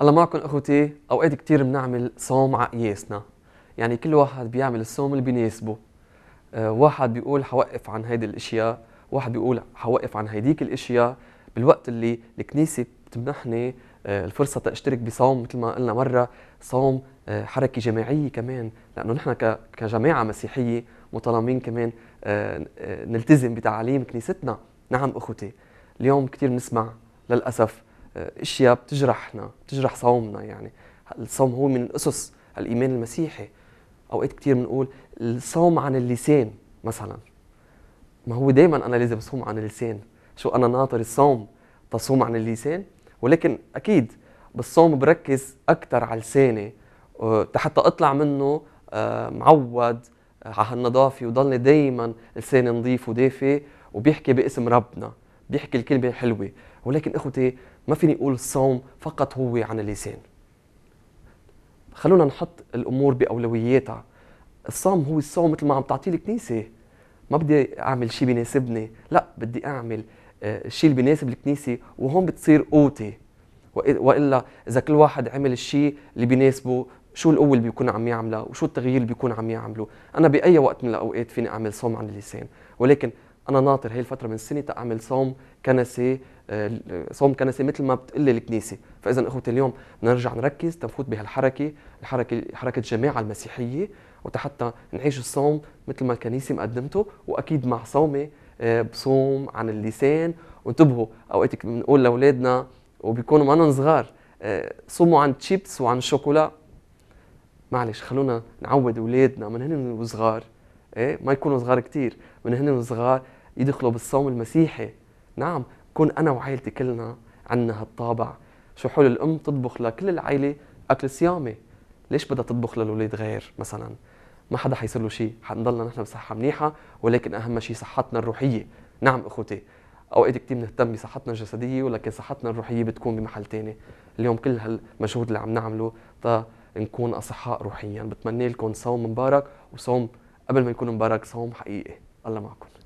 الله معكم اخوتي اوقات كثير بنعمل صوم على قياسنا يعني كل واحد بيعمل الصوم اللي بيناسبه آه، واحد بيقول حوقف عن هيدي الاشياء واحد بيقول حوقف عن هيديك الاشياء بالوقت اللي الكنيسه بتمنحني آه، الفرصه تشترك بصوم مثل ما قلنا مره صوم آه، حركه جماعيه كمان لانه نحن كجماعه مسيحيه مطالبين كمان نلتزم بتعاليم كنيستنا نعم اخوتي اليوم كثير بنسمع للاسف آه، اشياء بتجرحنا بتجرح صومنا يعني الصوم هو من اسس الايمان المسيحي اوقات كثير بنقول الصوم عن اللسان مثلا ما هو دائما انا لازم اصوم عن اللسان شو انا ناطر الصوم تصوم عن اللسان ولكن اكيد بالصوم بركز اكثر على لساني آه، حتى اطلع منه آه، معود على هالنظافه وضلني دائما لساني نظيف ودافي وبيحكي باسم ربنا بيحكي الكلمه حلوه ولكن اخوتي ما فيني اقول الصوم فقط هو عن اللسان خلونا نحط الامور باولوياتها الصوم هو الصوم مثل ما عم تعطيه الكنيسه ما بدي اعمل شيء بيناسبني لا بدي اعمل الشيء آه، اللي بيناسب الكنيسه وهون بتصير قوتي والا اذا كل واحد عمل الشيء اللي بيناسبه شو القوه اللي بيكون عم يعملها وشو التغيير اللي بيكون عم يعمله انا باي وقت من الاوقات فيني اعمل صوم عن اللسان ولكن انا ناطر هي الفتره من السنه تعمل صوم كنسي آه، صوم كنسي مثل ما بتقول لي الكنيسه فاذا اخوتي اليوم نرجع نركز تنفوت بهالحركه الحركه حركه الجماعه المسيحيه وحتى نعيش الصوم مثل ما الكنيسه مقدمته واكيد مع صومي آه، بصوم عن اللسان وانتبهوا اوقات بنقول لاولادنا وبيكونوا معنا صغار آه، صوموا عن تشيبس وعن شوكولا معلش خلونا نعود اولادنا من هن وصغار ايه ما يكونوا صغار كثير من هن صغار يدخلوا بالصوم المسيحي نعم كون انا وعائلتي كلنا عندنا هالطابع شو حلو الام تطبخ لكل العائله اكل صيامي ليش بدها تطبخ للولاد غير مثلا ما حدا حيصير له شيء حنضلنا نحن بصحه منيحه ولكن اهم شيء صحتنا الروحيه نعم اخوتي اوقات كثير بنهتم بصحتنا الجسديه ولكن صحتنا الروحيه بتكون بمحل ثاني اليوم كل هالمجهود اللي عم نعمله تا نكون اصحاء روحيا بتمنى لكم صوم مبارك وصوم قبل ما يكون مبارك صوم حقيقي الله معكم